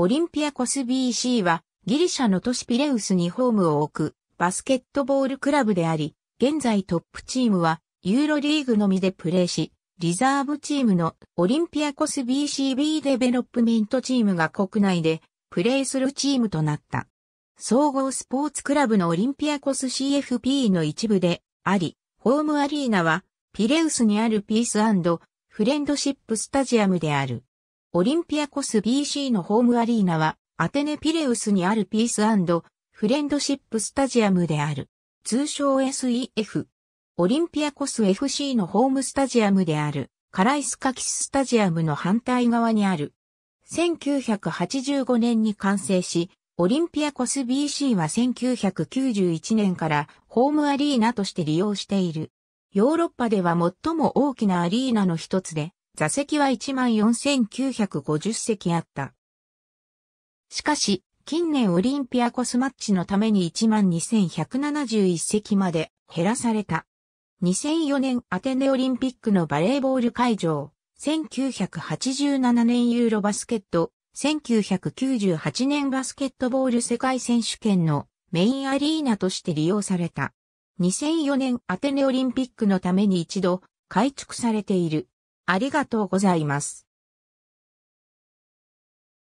オリンピアコス BC はギリシャの都市ピレウスにホームを置くバスケットボールクラブであり、現在トップチームはユーロリーグのみでプレーし、リザーブチームのオリンピアコス BCB デベロップメントチームが国内でプレーするチームとなった。総合スポーツクラブのオリンピアコス CFP の一部であり、ホームアリーナはピレウスにあるピースフレンドシップスタジアムである。オリンピアコス BC のホームアリーナは、アテネピレウスにあるピースフレンドシップスタジアムである。通称 SEF。オリンピアコス FC のホームスタジアムである、カライスカキススタジアムの反対側にある。1985年に完成し、オリンピアコス BC は1991年からホームアリーナとして利用している。ヨーロッパでは最も大きなアリーナの一つで、座席は14,950席あった。しかし、近年オリンピアコスマッチのために12,171席まで減らされた。2004年アテネオリンピックのバレーボール会場、1987年ユーロバスケット、1998年バスケットボール世界選手権のメインアリーナとして利用された。2004年アテネオリンピックのために一度改築されている。ありがとうございます。